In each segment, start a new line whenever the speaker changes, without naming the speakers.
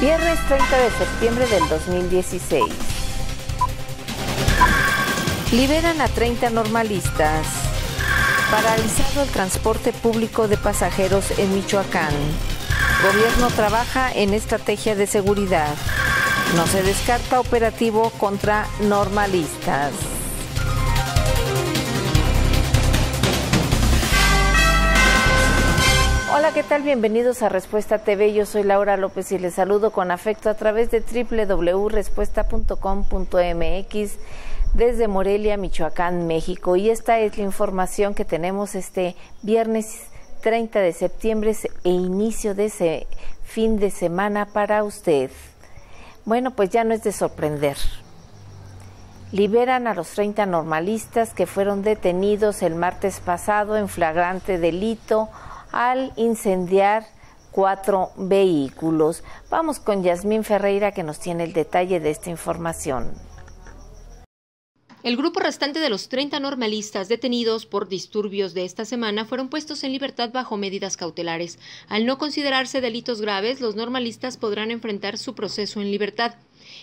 Viernes 30 de septiembre del 2016. Liberan a 30 normalistas. Paralizado el transporte público de pasajeros en Michoacán. Gobierno trabaja en estrategia de seguridad. No se descarta operativo contra normalistas. Hola, ¿qué tal? Bienvenidos a Respuesta TV. Yo soy Laura López y les saludo con afecto a través de www.respuesta.com.mx desde Morelia, Michoacán, México. Y esta es la información que tenemos este viernes 30 de septiembre e inicio de ese fin de semana para usted. Bueno, pues ya no es de sorprender. Liberan a los 30 normalistas que fueron detenidos el martes pasado en flagrante delito al incendiar cuatro vehículos. Vamos con Yasmín Ferreira que nos tiene el detalle de esta información.
El grupo restante de los 30 normalistas detenidos por disturbios de esta semana fueron puestos en libertad bajo medidas cautelares. Al no considerarse delitos graves, los normalistas podrán enfrentar su proceso en libertad.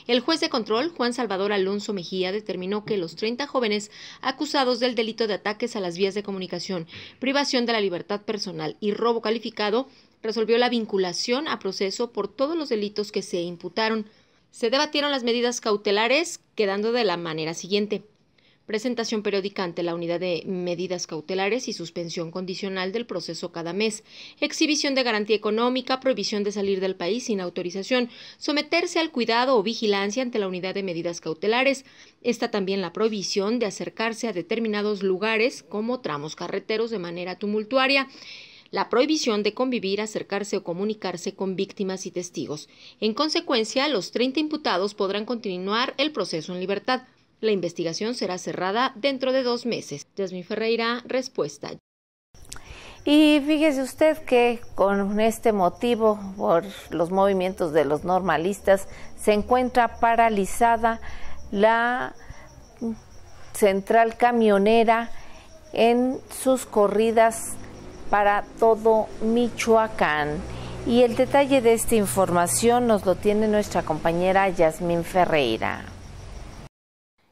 El juez de control, Juan Salvador Alonso Mejía, determinó que los 30 jóvenes acusados del delito de ataques a las vías de comunicación, privación de la libertad personal y robo calificado resolvió la vinculación a proceso por todos los delitos que se imputaron. Se debatieron las medidas cautelares, quedando de la manera siguiente presentación periódica ante la unidad de medidas cautelares y suspensión condicional del proceso cada mes, exhibición de garantía económica, prohibición de salir del país sin autorización, someterse al cuidado o vigilancia ante la unidad de medidas cautelares. Está también la prohibición de acercarse a determinados lugares como tramos carreteros de manera tumultuaria la prohibición de convivir, acercarse o comunicarse con víctimas y testigos. En consecuencia, los 30 imputados podrán continuar el proceso en libertad. La investigación será cerrada dentro de dos meses. Yasmin Ferreira, respuesta.
Y fíjese usted que con este motivo, por los movimientos de los normalistas, se encuentra paralizada la central camionera en sus corridas para todo Michoacán. Y el detalle de esta información nos lo tiene nuestra compañera Yasmín Ferreira.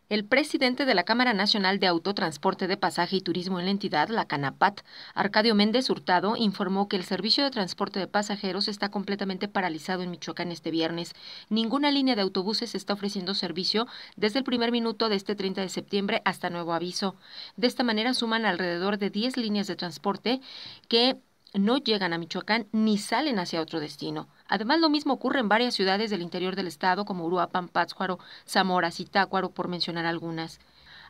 El presidente de la Cámara Nacional de Autotransporte de Pasaje y Turismo en la entidad, la CANAPAT, Arcadio Méndez Hurtado, informó que el servicio de transporte de pasajeros está completamente paralizado en Michoacán este viernes. Ninguna línea de autobuses está ofreciendo servicio desde el primer minuto de este 30 de septiembre hasta nuevo aviso. De esta manera suman alrededor de 10 líneas de transporte que no llegan a Michoacán ni salen hacia otro destino. Además, lo mismo ocurre en varias ciudades del interior del estado como Uruapan, Pátzcuaro, Zamora, Zitácuaro, por mencionar algunas.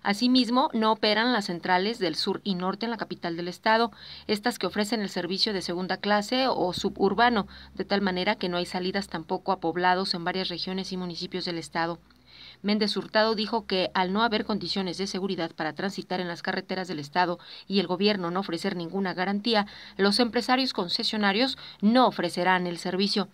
Asimismo, no operan las centrales del sur y norte en la capital del estado, estas que ofrecen el servicio de segunda clase o suburbano, de tal manera que no hay salidas tampoco a poblados en varias regiones y municipios del estado. Méndez Hurtado dijo que al no haber condiciones de seguridad para transitar en las carreteras del Estado y el gobierno no ofrecer ninguna garantía, los empresarios concesionarios no ofrecerán el servicio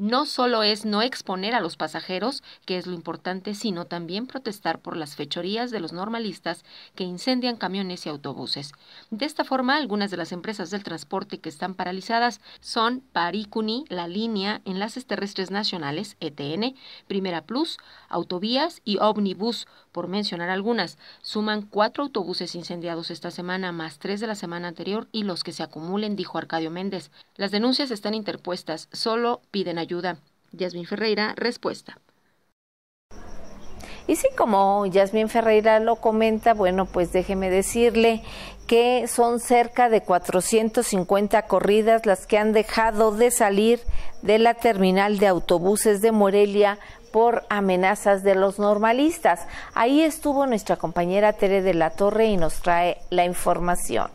no solo es no exponer a los pasajeros, que es lo importante, sino también protestar por las fechorías de los normalistas que incendian camiones y autobuses. De esta forma, algunas de las empresas del transporte que están paralizadas son Paricuni, la línea Enlaces Terrestres Nacionales, ETN, Primera Plus, Autovías y Omnibus, por mencionar algunas. Suman cuatro autobuses incendiados esta semana, más tres de la semana anterior y los que se acumulen, dijo Arcadio Méndez. Las denuncias están interpuestas, solo piden ayuda. ...Yasmín Ferreira, respuesta.
Y sí, como Yasmín Ferreira lo comenta, bueno, pues déjeme decirle que son cerca de 450 corridas las que han dejado de salir de la terminal de autobuses de Morelia por amenazas de los normalistas. Ahí estuvo nuestra compañera Tere de la Torre y nos trae la información.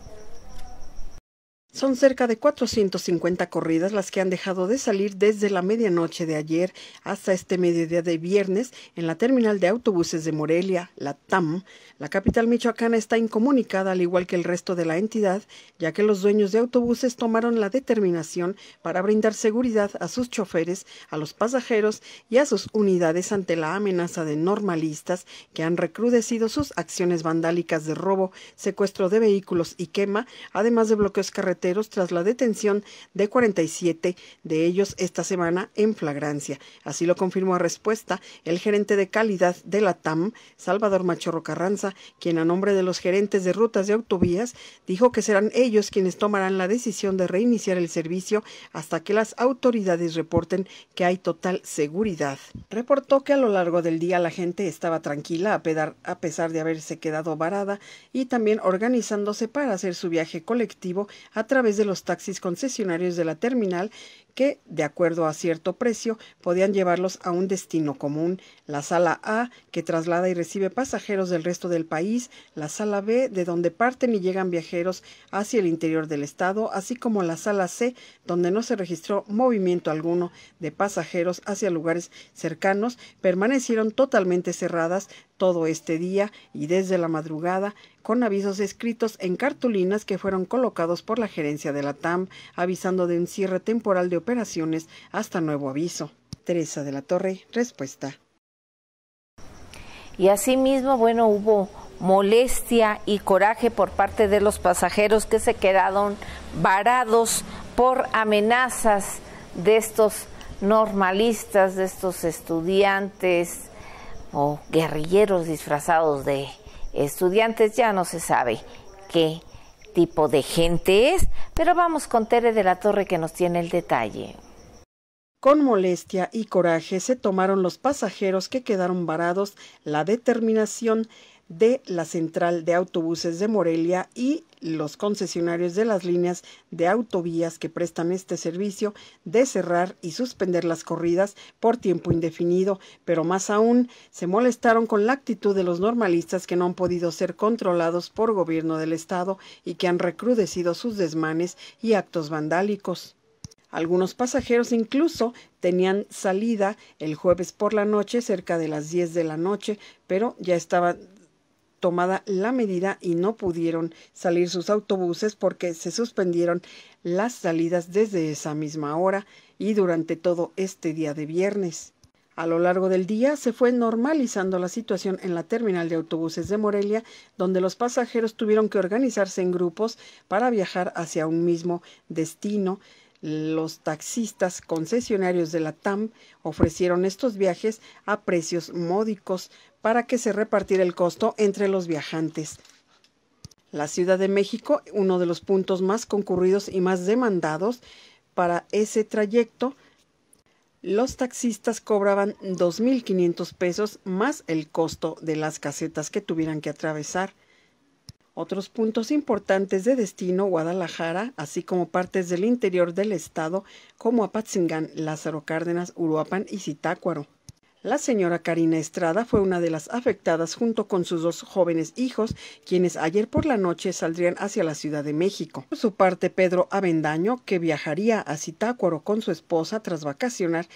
Son cerca de 450 corridas las que han dejado de salir desde la medianoche de ayer hasta este mediodía de viernes en la terminal de autobuses de Morelia, la TAM. La capital michoacana está incomunicada al igual que el resto de la entidad, ya que los dueños de autobuses tomaron la determinación para brindar seguridad a sus choferes, a los pasajeros y a sus unidades ante la amenaza de normalistas que han recrudecido sus acciones vandálicas de robo, secuestro de vehículos y quema, además de bloqueos carreteros tras la detención de 47 de ellos esta semana en flagrancia. Así lo confirmó a respuesta el gerente de calidad de la TAM, Salvador Machorro Carranza, quien a nombre de los gerentes de rutas de autovías dijo que serán ellos quienes tomarán la decisión de reiniciar el servicio hasta que las autoridades reporten que hay total seguridad. Reportó que a lo largo del día la gente estaba tranquila a, pesar de haberse quedado varada y también organizándose para hacer su viaje colectivo a través través de los taxis concesionarios de la terminal que, de acuerdo a cierto precio, podían llevarlos a un destino común, la sala A, que traslada y recibe pasajeros del resto del país, la sala B, de donde parten y llegan viajeros hacia el interior del estado, así como la sala C, donde no se registró movimiento alguno de pasajeros hacia lugares cercanos, permanecieron totalmente cerradas todo este día y desde la madrugada con avisos escritos en cartulinas que fueron colocados por la gerencia de la TAM avisando de un cierre temporal de operaciones hasta nuevo aviso. Teresa de la Torre, respuesta.
Y asimismo, bueno, hubo molestia y coraje por parte de los pasajeros que se quedaron varados por amenazas de estos normalistas, de estos estudiantes, o guerrilleros disfrazados de estudiantes, ya no se sabe qué tipo de gente es, pero vamos con Tere de la Torre que nos tiene el detalle. Con molestia
y coraje se tomaron los pasajeros que quedaron varados la determinación de la central de autobuses de Morelia y los concesionarios de las líneas de autovías que prestan este servicio de cerrar y suspender las corridas por tiempo indefinido, pero más aún se molestaron con la actitud de los normalistas que no han podido ser controlados por gobierno del Estado y que han recrudecido sus desmanes y actos vandálicos. Algunos pasajeros incluso tenían salida el jueves por la noche, cerca de las 10 de la noche, pero ya estaban tomada la medida y no pudieron salir sus autobuses porque se suspendieron las salidas desde esa misma hora y durante todo este día de viernes. A lo largo del día se fue normalizando la situación en la terminal de autobuses de Morelia, donde los pasajeros tuvieron que organizarse en grupos para viajar hacia un mismo destino. Los taxistas concesionarios de la TAM ofrecieron estos viajes a precios módicos para que se repartiera el costo entre los viajantes. La Ciudad de México, uno de los puntos más concurridos y más demandados para ese trayecto, los taxistas cobraban 2.500 pesos más el costo de las casetas que tuvieran que atravesar. Otros puntos importantes de destino, Guadalajara, así como partes del interior del estado, como Apatzingán, Lázaro Cárdenas, Uruapan y Zitácuaro. La señora Karina Estrada fue una de las afectadas junto con sus dos jóvenes hijos, quienes ayer por la noche saldrían hacia la Ciudad de México. Por su parte, Pedro Avendaño, que viajaría a Zitácuaro con su esposa tras vacacionar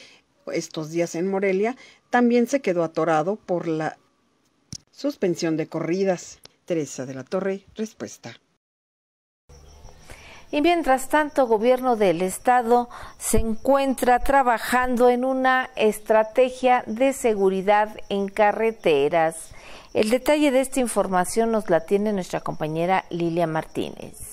estos días en Morelia, también se quedó atorado por la suspensión de corridas. Teresa de la Torre, respuesta.
Y mientras tanto, gobierno del estado se encuentra trabajando en una estrategia de seguridad en carreteras. El detalle de esta información nos la tiene nuestra compañera Lilia Martínez.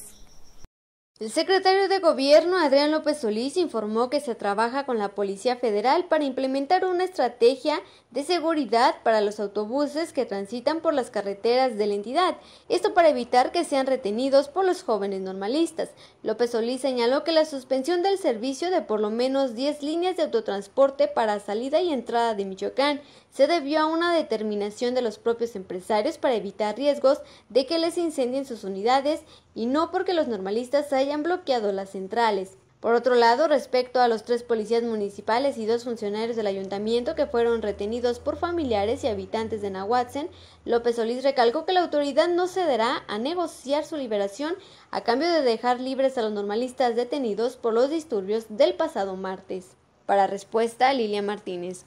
El secretario de Gobierno Adrián López Solís informó que se trabaja con la Policía Federal para implementar una estrategia de seguridad para los autobuses que transitan por las carreteras de la entidad, esto para evitar que sean retenidos por los jóvenes normalistas. López Solís señaló que la suspensión del servicio de por lo menos 10 líneas de autotransporte para salida y entrada de Michoacán se debió a una determinación de los propios empresarios para evitar riesgos de que les incendien sus unidades y no porque los normalistas hayan bloqueado las centrales. Por otro lado, respecto a los tres policías municipales y dos funcionarios del ayuntamiento que fueron retenidos por familiares y habitantes de Nahuatzen, López Solís recalcó que la autoridad no cederá a negociar su liberación a cambio de dejar libres a los normalistas detenidos por los disturbios del pasado martes. Para respuesta, Lilia Martínez.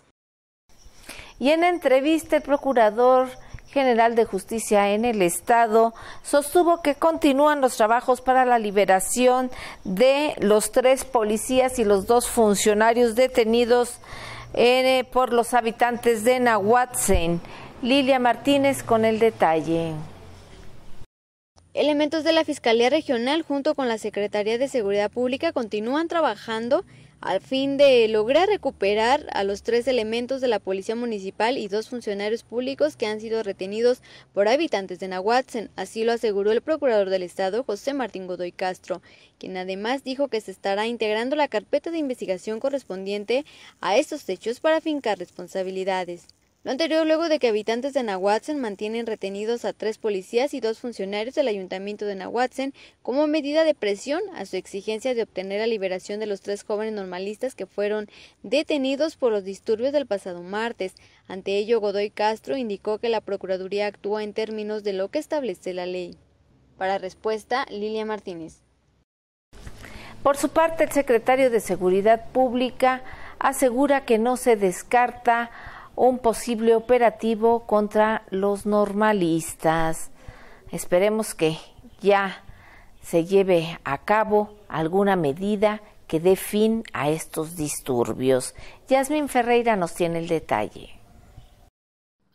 Y en entrevista, el procurador general de Justicia en el Estado, sostuvo que continúan los trabajos para la liberación de los tres policías y los dos funcionarios detenidos eh, por los habitantes de Nahuatzen. Lilia Martínez con el detalle.
Elementos de la Fiscalía Regional junto con la Secretaría de Seguridad Pública continúan trabajando al fin de lograr recuperar a los tres elementos de la Policía Municipal y dos funcionarios públicos que han sido retenidos por habitantes de Nahuatzen. Así lo aseguró el procurador del Estado, José Martín Godoy Castro, quien además dijo que se estará integrando la carpeta de investigación correspondiente a estos hechos para fincar responsabilidades. Lo anterior luego de que habitantes de Nahuatzen mantienen retenidos a tres policías y dos funcionarios del ayuntamiento de Nahuatzen como medida de presión a su exigencia de obtener la liberación de los tres jóvenes normalistas que fueron detenidos por los disturbios del pasado martes. Ante ello, Godoy Castro indicó que la Procuraduría actúa en términos de lo que establece la ley. Para respuesta, Lilia Martínez.
Por su parte, el secretario de Seguridad Pública asegura que no se descarta un posible operativo contra los normalistas. Esperemos que ya se lleve a cabo alguna medida que dé fin a estos disturbios. Yasmin Ferreira nos tiene el detalle.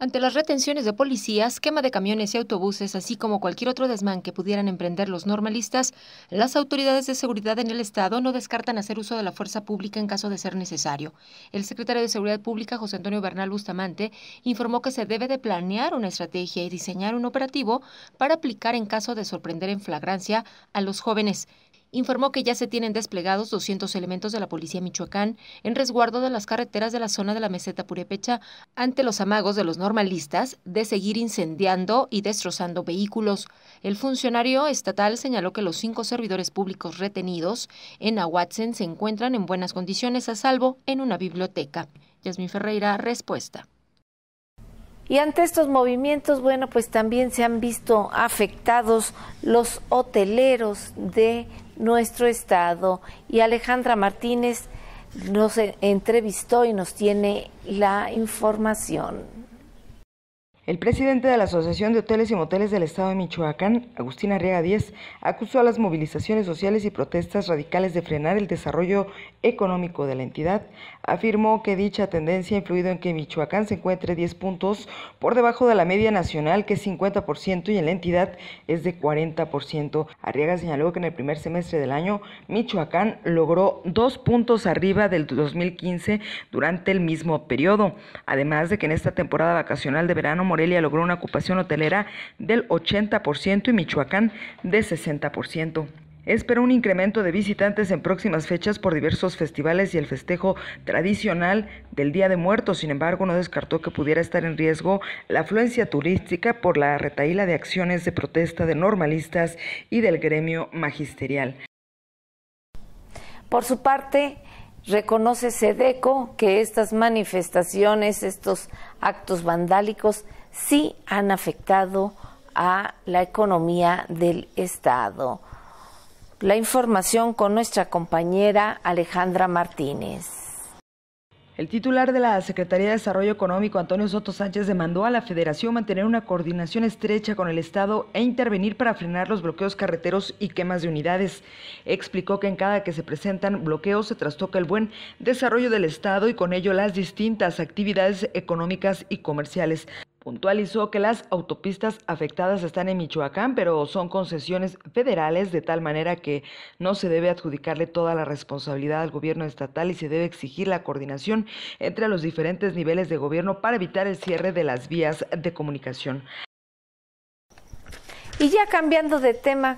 Ante las retenciones de policías, quema de camiones y autobuses, así como cualquier otro desmán que pudieran emprender los normalistas, las autoridades de seguridad en el Estado no descartan hacer uso de la fuerza pública en caso de ser necesario. El secretario de Seguridad Pública, José Antonio Bernal Bustamante, informó que se debe de planear una estrategia y diseñar un operativo para aplicar en caso de sorprender en flagrancia a los jóvenes informó que ya se tienen desplegados 200 elementos de la Policía Michoacán en resguardo de las carreteras de la zona de la meseta Purepecha ante los amagos de los normalistas de seguir incendiando y destrozando vehículos. El funcionario estatal señaló que los cinco servidores públicos retenidos en Ahuatzen se encuentran en buenas condiciones a salvo en una biblioteca. Yasmin Ferreira, respuesta.
Y ante estos movimientos, bueno, pues también se han visto afectados los hoteleros de nuestro estado. Y Alejandra Martínez nos entrevistó y nos tiene la información.
El presidente de la Asociación de Hoteles y Moteles del Estado de Michoacán, Agustín Arriaga Díez, acusó a las movilizaciones sociales y protestas radicales de frenar el desarrollo económico de la entidad. Afirmó que dicha tendencia ha influido en que Michoacán se encuentre 10 puntos por debajo de la media nacional, que es 50%, y en la entidad es de 40%. Arriaga señaló que en el primer semestre del año, Michoacán logró dos puntos arriba del 2015 durante el mismo periodo. Además de que en esta temporada vacacional de verano, Morelia logró una ocupación hotelera del 80% y Michoacán de 60%. Espera un incremento de visitantes en próximas fechas por diversos festivales y el festejo tradicional del Día de Muertos. Sin embargo, no descartó que pudiera estar en riesgo la afluencia turística por la retaíla de acciones de protesta de normalistas y del gremio magisterial.
Por su parte, reconoce Sedeco que estas manifestaciones, estos actos vandálicos, sí han afectado a la economía del Estado. La información con nuestra compañera Alejandra Martínez. El
titular de la Secretaría de Desarrollo Económico, Antonio Soto Sánchez, demandó a la Federación mantener una coordinación estrecha con el Estado e intervenir para frenar los bloqueos carreteros y quemas de unidades. Explicó que en cada que se presentan bloqueos se trastoca el buen desarrollo del Estado y con ello las distintas actividades económicas y comerciales. Puntualizó que las autopistas afectadas están en Michoacán, pero son concesiones federales, de tal manera que no se debe adjudicarle toda la responsabilidad al gobierno estatal y se debe exigir la coordinación entre los diferentes niveles de gobierno para evitar el cierre de las vías de comunicación.
Y ya cambiando de tema,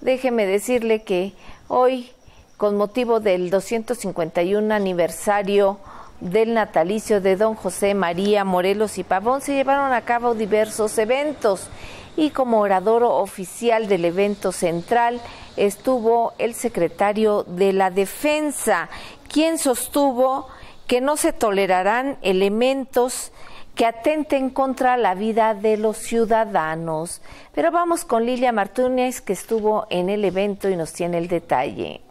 déjeme decirle que hoy, con motivo del 251 aniversario del natalicio de don José María Morelos y Pavón se llevaron a cabo diversos eventos y como orador oficial del evento central estuvo el secretario de la Defensa, quien sostuvo que no se tolerarán elementos que atenten contra la vida de los ciudadanos. Pero vamos con Lilia Martúnez, que estuvo en el evento y nos tiene el detalle.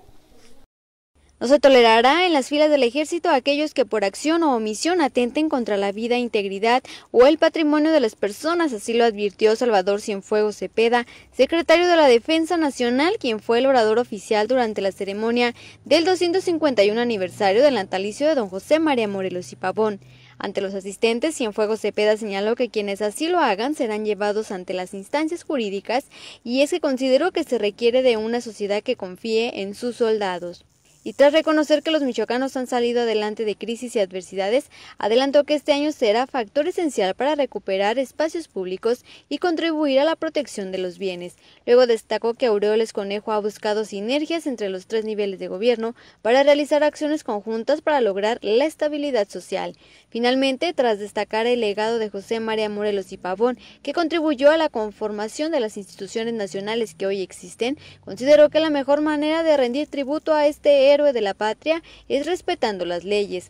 No se tolerará en las filas del ejército aquellos que por acción o omisión atenten contra la vida, integridad o el patrimonio de las personas, así lo advirtió Salvador Cienfuegos Cepeda, secretario de la Defensa Nacional, quien fue el orador oficial durante la ceremonia del 251 aniversario del natalicio de don José María Morelos y Pavón. Ante los asistentes, Cienfuegos Cepeda señaló que quienes así lo hagan serán llevados ante las instancias jurídicas y es que consideró que se requiere de una sociedad que confíe en sus soldados. Y tras reconocer que los michoacanos han salido adelante de crisis y adversidades, adelantó que este año será factor esencial para recuperar espacios públicos y contribuir a la protección de los bienes. Luego destacó que Aureoles Conejo ha buscado sinergias entre los tres niveles de gobierno para realizar acciones conjuntas para lograr la estabilidad social. Finalmente, tras destacar el legado de José María Morelos y Pavón, que contribuyó a la conformación de las instituciones nacionales que hoy existen, consideró que la mejor manera de rendir tributo a este héroe de la patria es respetando las leyes.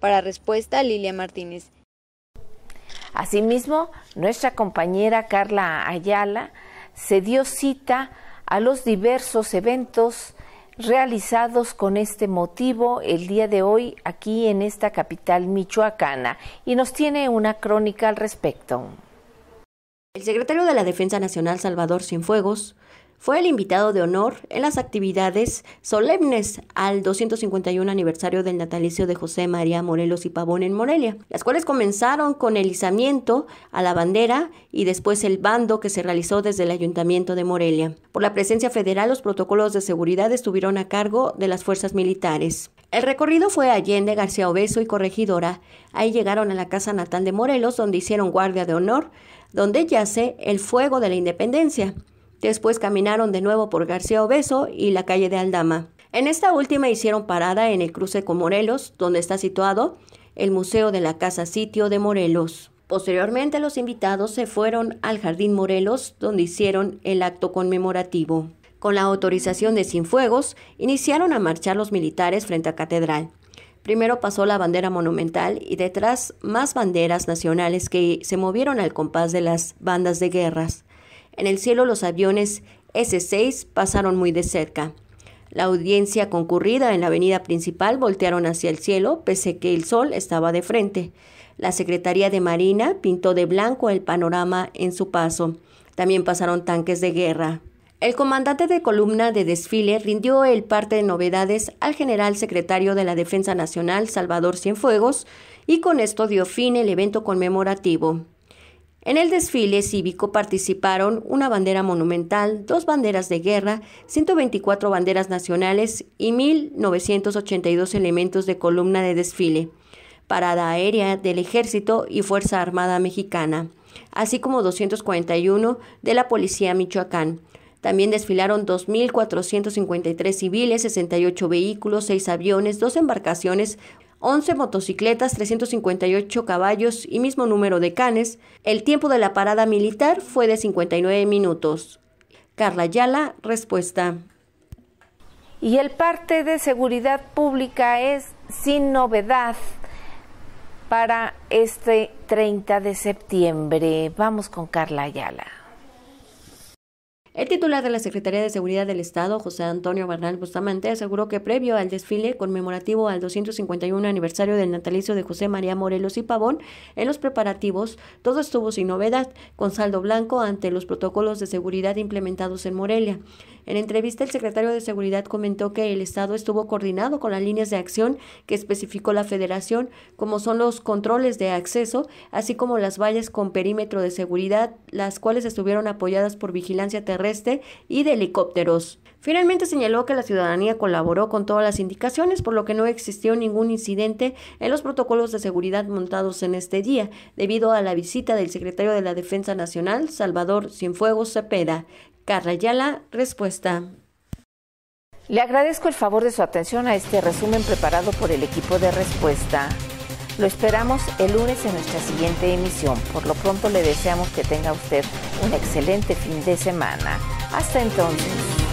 Para respuesta, Lilia Martínez.
Asimismo, nuestra compañera Carla Ayala se dio cita a los diversos eventos realizados con este motivo el día de hoy aquí en esta capital
michoacana y nos tiene una crónica al respecto. El secretario de la Defensa Nacional Salvador Sinfuegos, fue el invitado de honor en las actividades solemnes al 251 aniversario del natalicio de José María Morelos y Pavón en Morelia, las cuales comenzaron con el izamiento a la bandera y después el bando que se realizó desde el Ayuntamiento de Morelia. Por la presencia federal, los protocolos de seguridad estuvieron a cargo de las fuerzas militares. El recorrido fue Allende, García Obeso y Corregidora. Ahí llegaron a la casa natal de Morelos, donde hicieron guardia de honor, donde yace el fuego de la independencia. Después caminaron de nuevo por García Obeso y la calle de Aldama. En esta última hicieron parada en el cruce con Morelos, donde está situado el Museo de la Casa Sitio de Morelos. Posteriormente los invitados se fueron al Jardín Morelos, donde hicieron el acto conmemorativo. Con la autorización de Sinfuegos, iniciaron a marchar los militares frente a Catedral. Primero pasó la bandera monumental y detrás más banderas nacionales que se movieron al compás de las bandas de guerras. En el cielo los aviones S-6 pasaron muy de cerca. La audiencia concurrida en la avenida principal voltearon hacia el cielo, pese que el sol estaba de frente. La Secretaría de Marina pintó de blanco el panorama en su paso. También pasaron tanques de guerra. El comandante de columna de desfile rindió el parte de novedades al general secretario de la Defensa Nacional, Salvador Cienfuegos, y con esto dio fin el evento conmemorativo. En el desfile cívico participaron una bandera monumental, dos banderas de guerra, 124 banderas nacionales y 1.982 elementos de columna de desfile, parada aérea del Ejército y Fuerza Armada Mexicana, así como 241 de la Policía Michoacán. También desfilaron 2.453 civiles, 68 vehículos, 6 aviones, 2 embarcaciones, 11 motocicletas, 358 caballos y mismo número de canes. El tiempo de la parada militar fue de 59 minutos. Carla Ayala, respuesta. Y el parte de seguridad pública es sin novedad
para este 30 de septiembre. Vamos con Carla Ayala.
El titular de la Secretaría de Seguridad del Estado, José Antonio Bernal Bustamante, aseguró que previo al desfile conmemorativo al 251 aniversario del natalicio de José María Morelos y Pavón, en los preparativos todo estuvo sin novedad, con saldo blanco ante los protocolos de seguridad implementados en Morelia. En entrevista, el secretario de Seguridad comentó que el Estado estuvo coordinado con las líneas de acción que especificó la Federación, como son los controles de acceso, así como las vallas con perímetro de seguridad, las cuales estuvieron apoyadas por vigilancia terrestre y de helicópteros. Finalmente señaló que la ciudadanía colaboró con todas las indicaciones, por lo que no existió ningún incidente en los protocolos de seguridad montados en este día, debido a la visita del secretario de la Defensa Nacional, Salvador Cienfuegos Cepeda, Carla la respuesta.
Le agradezco el favor de su atención a este resumen preparado por el equipo de respuesta. Lo esperamos el lunes en nuestra siguiente emisión. Por lo pronto le deseamos que tenga usted un excelente fin de semana. Hasta entonces.